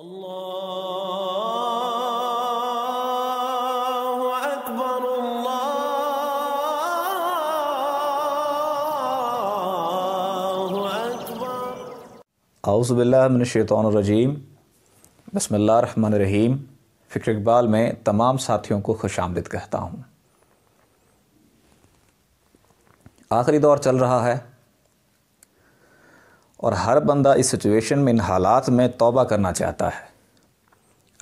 الله أكبر الله أكبر रहीम फ़िक्र इकबाल में तमाम साथियों को खुश आमदद कहता हूँ आखिरी दौर चल रहा है और हर बंदा इस सिचुएशन में इन हालात में तौबा करना चाहता है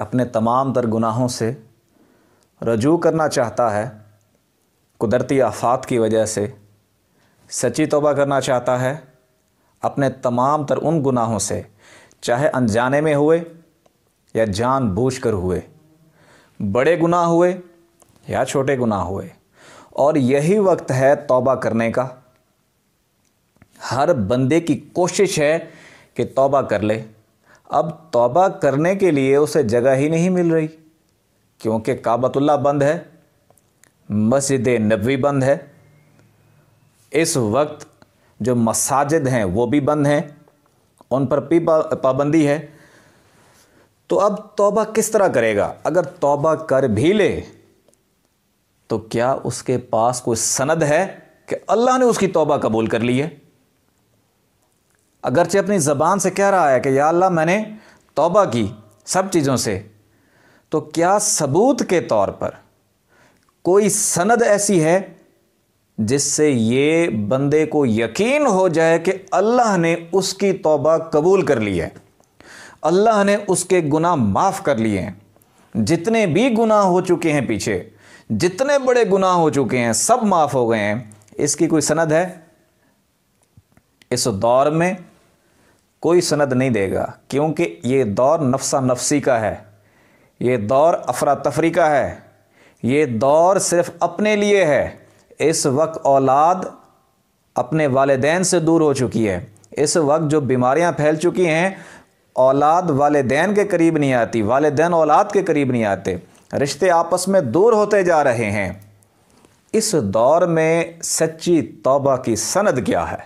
अपने तमाम तर गुनाहों से रजू करना चाहता है कुदरती आफात की वजह से सच्ची तौबा करना चाहता है अपने तमाम तर उन गुनाहों से चाहे अनजाने में हुए या जान बूझ कर हुए बड़े गुनाह हुए या छोटे गुनाह हुए और यही वक्त है तौबा करने का हर बंदे की कोशिश है कि तौबा कर ले अब तौबा करने के लिए उसे जगह ही नहीं मिल रही क्योंकि काबतुल्ला बंद है मस्जिद नबी बंद है इस वक्त जो मसाजिद हैं वो भी बंद हैं उन पर भी पाबंदी है तो अब तौबा किस तरह करेगा अगर तौबा कर भी ले तो क्या उसके पास कोई सनद है कि अल्लाह ने उसकी तौबा कबूल कर ली है अगरचे अपनी ज़बान से कह रहा है कि या अल्लाह मैंने तोबा की सब चीज़ों से तो क्या सबूत के तौर पर कोई सनद ऐसी है जिससे ये बंदे को यकीन हो जाए कि अल्लाह ने उसकी तोबा कबूल कर ली है अल्लाह ने उसके गुनाह माफ़ कर लिए हैं जितने भी गुनाह हो चुके हैं पीछे जितने बड़े गुनाह हो चुके हैं सब माफ़ हो गए हैं इसकी कोई सनद है इस दौर में कोई सनद नहीं देगा क्योंकि ये दौर नफसा नफसी का है ये दौर अफरा तफरी का है ये दौर सिर्फ अपने लिए है इस वक्त औलाद अपने वालदेन से दूर हो चुकी है इस वक्त जो बीमारियां फैल चुकी हैं औलाद वालदेन के करीब नहीं आती वालदेन औलाद के करीब नहीं आते रिश्ते आपस में दूर होते जा रहे हैं इस दौर में सच्ची तौबा की सनद क्या है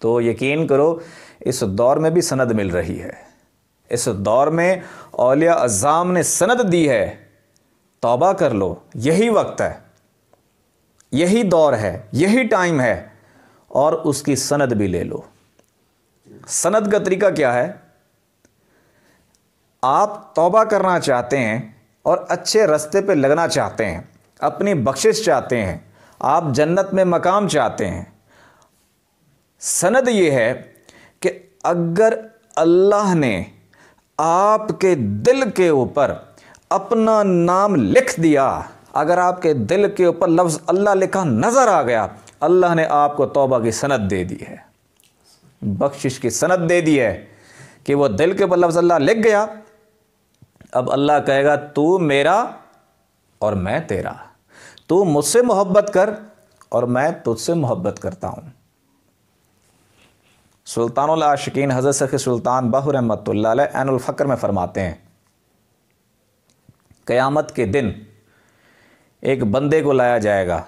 तो यकीन करो इस दौर में भी सनद मिल रही है इस दौर में अलिया अज़ाम ने सनद दी है तौबा कर लो यही वक्त है यही दौर है यही टाइम है और उसकी सनद भी ले लो सनद का तरीका क्या है आप तौबा करना चाहते हैं और अच्छे रास्ते पे लगना चाहते हैं अपनी बख्शिश चाहते हैं आप जन्नत में मकाम चाहते हैं सनद ये है कि अगर अल्लाह ने आपके दिल के ऊपर अपना नाम लिख दिया अगर आपके दिल के ऊपर लफ्ज़ अल्लाह लिखा नज़र आ गया अल्लाह ने आपको तौबा की सनद दे दी है बख्शिश की सनद दे दी है कि वो दिल के ऊपर लफ्ज़ अल्लाह लिख गया अब अल्लाह कहेगा तू मेरा और मैं तेरा तू मुझसे मोहब्बत कर और मैं तुझसे मोहब्बत करता हूँ सुल्तान आशिकीन हज़रत सख सुल्तान बहर रहमतुल्लाफ़कर में फ़रमाते हैं क़यामत के दिन एक बंदे को लाया जाएगा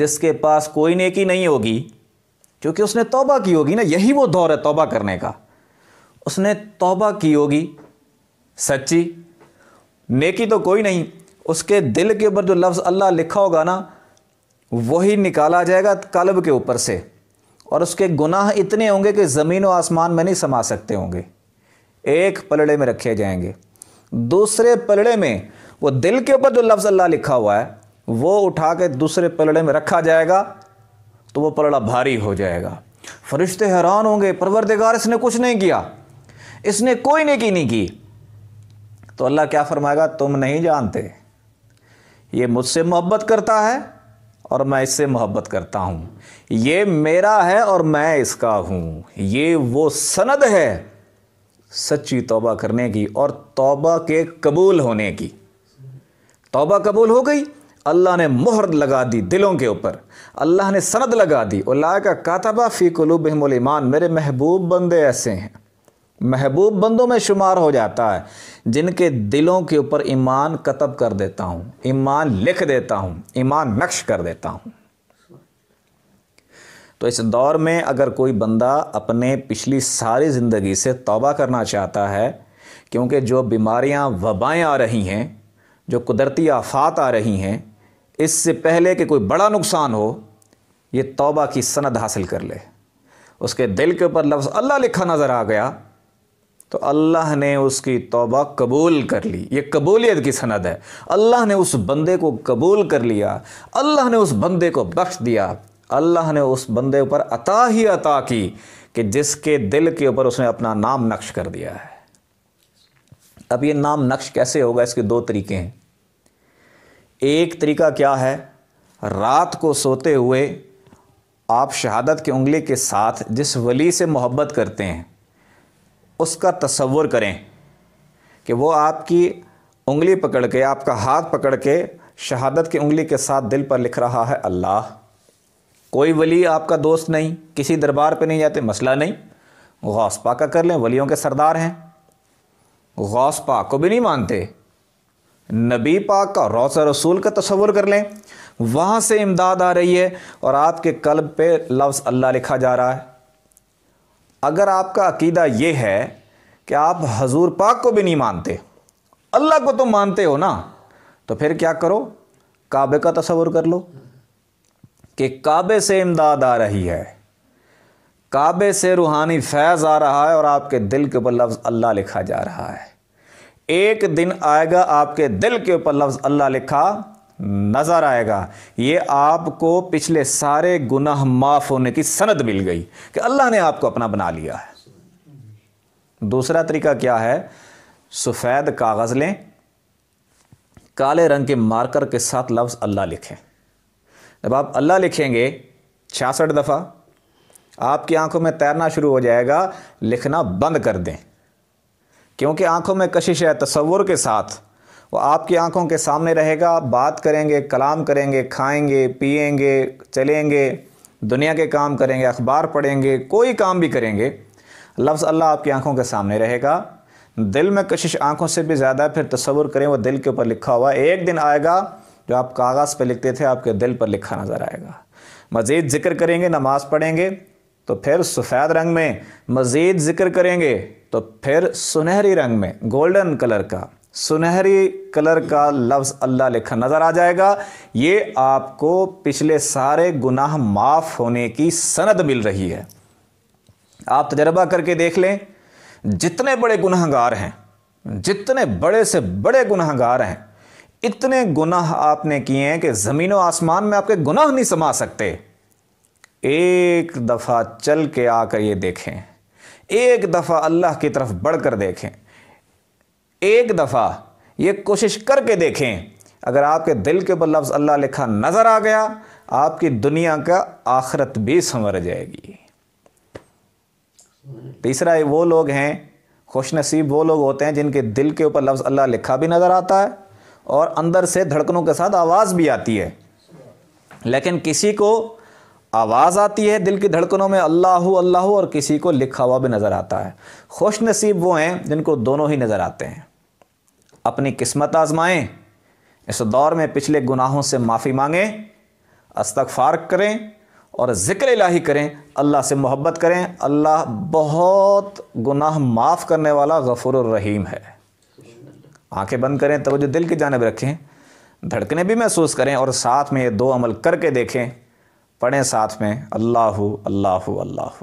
जिसके पास कोई नेकी नहीं होगी क्योंकि उसने तौबा की होगी ना यही वो दौर है तौबा करने का उसने तौबा की होगी सच्ची नेकी तो कोई नहीं उसके दिल के ऊपर जो लफ्ज़ अल्लाह लिखा होगा ना वही निकाला जाएगा कलब के ऊपर से और उसके गुनाह इतने होंगे कि ज़मीन व आसमान में नहीं समा सकते होंगे एक पलड़े में रखे जाएंगे दूसरे पलड़े में वो दिल के ऊपर जो लफ्ज़ अल्लाह लिखा हुआ है वो उठा के दूसरे पलड़े में रखा जाएगा तो वो पलड़ा भारी हो जाएगा फरिश्ते हैरान होंगे परवरदिगार इसने कुछ नहीं किया इसने कोई नेकी नहीं की तो अल्लाह क्या फरमाएगा तुम नहीं जानते ये मुझसे मोहब्बत करता है और मैं इससे मोहब्बत करता हूँ ये मेरा है और मैं इसका हूँ ये वो सनद है सच्ची तौबा करने की और तौबा के कबूल होने की तौबा कबूल हो गई अल्लाह ने मुहर लगा दी दिलों के ऊपर अल्लाह ने सनद लगा दी उल्ला का कातबा फ़ी कलूब ईमान मेरे महबूब बंदे ऐसे हैं महबूब बंदों में शुमार हो जाता है जिनके दिलों के ऊपर ईमान कतब कर देता हूँ ईमान लिख देता हूँ ईमान नक्श कर देता हूँ तो इस दौर में अगर कोई बंदा अपने पिछली सारी ज़िंदगी से तौबा करना चाहता है क्योंकि जो बीमारियां वबाएँ आ रही हैं जो कुदरती आफात आ रही हैं इससे पहले कि कोई बड़ा नुकसान हो ये तौबा की सनद हासिल कर ले उसके दिल के ऊपर लफ्ज़ अल्लाह लिखा नज़र आ गया तो अल्लाह ने उसकी तौबा कबूल कर ली ये कबूलियत की सनद है अल्लाह ने उस बंदे को कबूल कर लिया अल्लाह ने उस बंदे को बख्श दिया अल्लाह ने उस बंदे पर अता ही अता की कि जिसके दिल के ऊपर उसने अपना नाम नक्श कर दिया है अब ये नाम नक्श कैसे होगा इसके दो तरीके हैं एक तरीका क्या है रात को सोते हुए आप शहादत की उंगली के साथ जिस वली से मोहब्बत करते हैं उसका तस्वुर करें कि वो आपकी उंगली पकड़ के आपका हाथ पकड़ के शहादत की उंगली के साथ दिल पर लिख रहा है अल्लाह कोई वली आपका दोस्त नहीं किसी दरबार पे नहीं जाते मसला नहीं गौस पा का कर लें वलियों के सरदार हैं गौस पाक को भी नहीं मानते नबी पाक का रौस रसूल का तस्वुर कर लें वहाँ से इमदाद आ रही है और आपके कल्ब पे लफ्ज़ अल्लाह लिखा जा रहा है अगर आपका अकीदा ये है कि आप हजूर पाक को भी नहीं मानते अल्लाह को तो मानते हो ना तो फिर क्या करो काबे का तस्वर कर लो कि काबे से इमदाद आ रही है काबे से रूहानी फैज़ आ रहा है और आपके दिल के ऊपर लफ्ज़ अल्लाह लिखा जा रहा है एक दिन आएगा आपके दिल के ऊपर लफ्ज़ अल्लाह लिखा नज़र आएगा ये आपको पिछले सारे गुनाह माफ़ होने की सनद मिल गई कि अल्लाह ने आपको अपना बना लिया है दूसरा तरीका क्या है सफ़ेद कागज़ लें काले रंग के मार्कर के साथ लफ्ज़ अल्लाह लिखें जब आप अल्लाह लिखेंगे छियासठ दफ़ा आपकी आंखों में तैरना शुरू हो जाएगा लिखना बंद कर दें क्योंकि आंखों में कशिश है तस्वुर के साथ वो आपकी आंखों के सामने रहेगा बात करेंगे कलाम करेंगे खाएंगे पिएंगे चलेंगे दुनिया के काम करेंगे अखबार पढ़ेंगे कोई काम भी करेंगे लफ्ज़ अल्लाह आपकी आंखों के सामने रहेगा दिल में कशिश आंखों से भी ज़्यादा फिर तस्वुर करें वो दिल के ऊपर लिखा हुआ एक दिन आएगा जो आप कागज़ पर लिखते थे आपके दिल पर लिखा नज़र आएगा मज़ीद ज़िक्र करेंगे नमाज़ पढ़ेंगे तो फिर सफ़ेद रंग में मज़ीद ज़िक्र करेंगे तो फिर सुनहरी रंग में गोल्डन कलर का सुनहरी कलर का लफ्ज़ अल्लाह लिखा नज़र आ जाएगा ये आपको पिछले सारे गुनाह माफ़ होने की सनद मिल रही है आप तजर्बा करके देख लें जितने बड़े गुनाहगार हैं जितने बड़े से बड़े गुनाहगार हैं इतने गुनाह आपने किए हैं कि जमीनों आसमान में आपके गुनाह नहीं समा सकते एक दफ़ा चल के आकर ये देखें एक दफ़ा अल्लाह की तरफ बढ़कर देखें एक दफ़ा ये कोशिश करके देखें अगर आपके दिल के ऊपर लफ्ज़ अल्लाह लिखा नज़र आ गया आपकी दुनिया का आखरत भी संवर जाएगी तीसरा वो लोग हैं खुश नसीब वो लोग होते हैं जिनके दिल के ऊपर लफ्ज़ अल्लाह लिखा भी नज़र आता है और अंदर से धड़कनों के साथ आवाज़ भी आती है लेकिन किसी को आवाज़ आती है दिल की धड़कनों में अल्लाह अल्लाह और किसी को लिखा हुआ भी नज़र आता है खुश नसीब वो हैं जिनको दोनों ही नज़र आते हैं अपनी किस्मत आजमाएं इस दौर में पिछले गुनाहों से माफ़ी मांगें अस्तगफार करें और ज़िक्र इलाही करें अल्लाह से मोहब्बत करें अल्लाह बहुत गुनाह माफ़ करने वाला गफुर रहीम है आंखें बंद करें तब जो दिल की जानब रखें धड़कने भी महसूस करें और साथ में ये दो अमल करके देखें पढ़ें साथ में अल्लाह अल्लाह अल्लाह